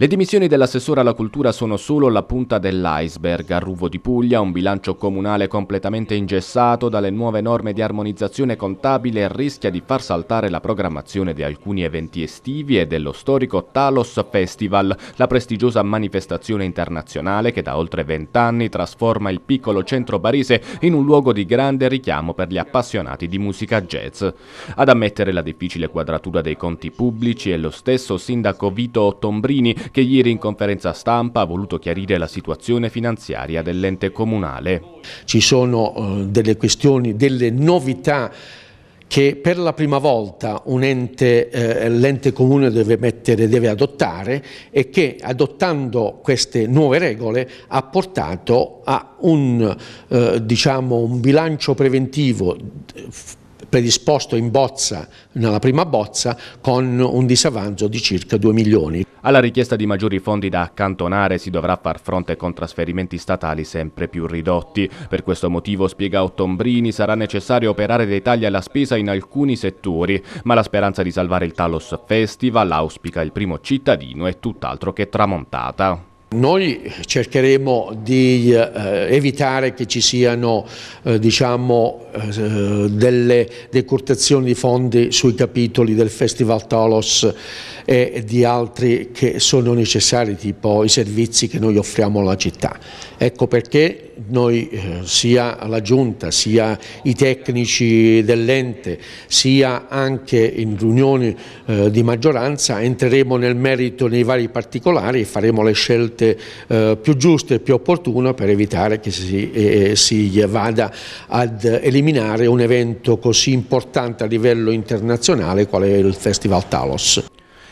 Le dimissioni dell'assessore alla cultura sono solo la punta dell'iceberg. A Ruvo di Puglia un bilancio comunale completamente ingessato dalle nuove norme di armonizzazione contabile rischia di far saltare la programmazione di alcuni eventi estivi e dello storico Talos Festival, la prestigiosa manifestazione internazionale che da oltre vent'anni trasforma il piccolo centro barese in un luogo di grande richiamo per gli appassionati di musica jazz. Ad ammettere la difficile quadratura dei conti pubblici è lo stesso sindaco Vito Ottombrini che ieri in conferenza stampa ha voluto chiarire la situazione finanziaria dell'ente comunale. Ci sono eh, delle questioni, delle novità che per la prima volta eh, l'ente eh, comune deve, mettere, deve adottare e che adottando queste nuove regole ha portato a un, eh, diciamo, un bilancio preventivo predisposto in bozza, nella prima bozza, con un disavanzo di circa 2 milioni. Alla richiesta di maggiori fondi da accantonare si dovrà far fronte con trasferimenti statali sempre più ridotti. Per questo motivo, spiega Ottombrini, sarà necessario operare dei tagli alla spesa in alcuni settori, ma la speranza di salvare il Talos Festival auspica il primo cittadino è tutt'altro che tramontata. Noi cercheremo di eh, evitare che ci siano eh, diciamo, eh, delle decurtazioni di fondi sui capitoli del Festival Talos e di altri che sono necessari, tipo i servizi che noi offriamo alla città. Ecco perché noi, eh, sia la Giunta, sia i tecnici dell'ente, sia anche in riunioni eh, di maggioranza, entreremo nel merito nei vari particolari e faremo le scelte scelte eh, più giuste, più opportuno per evitare che si, eh, eh, si, vada ad eliminare un evento così importante a livello internazionale quale il Festival Talos.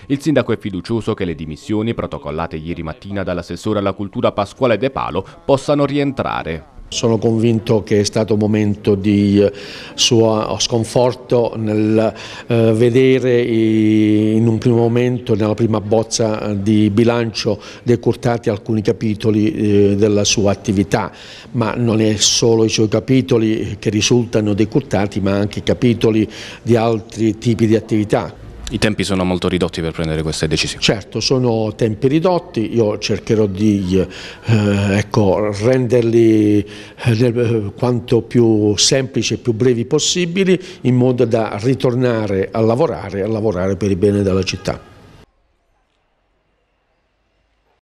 Il sindaco è fiducioso che le dimissioni protocollate ieri mattina dall'assessore alla cultura Pasquale De Palo possano rientrare. Sono convinto che è stato un momento di eh, suo sconforto nel eh, vedere in un primo momento, nella prima bozza eh, di bilancio, decurtati alcuni capitoli della sua attività, ma non è solo i suoi capitoli che risultano decurtati, ma anche capitoli di altri tipi di attività. I tempi sono molto ridotti per prendere queste decisioni? Certo, sono tempi ridotti, io cercherò di eh, ecco, renderli eh, eh, quanto più semplici e più brevi possibili in modo da ritornare a lavorare, a lavorare per il bene della città.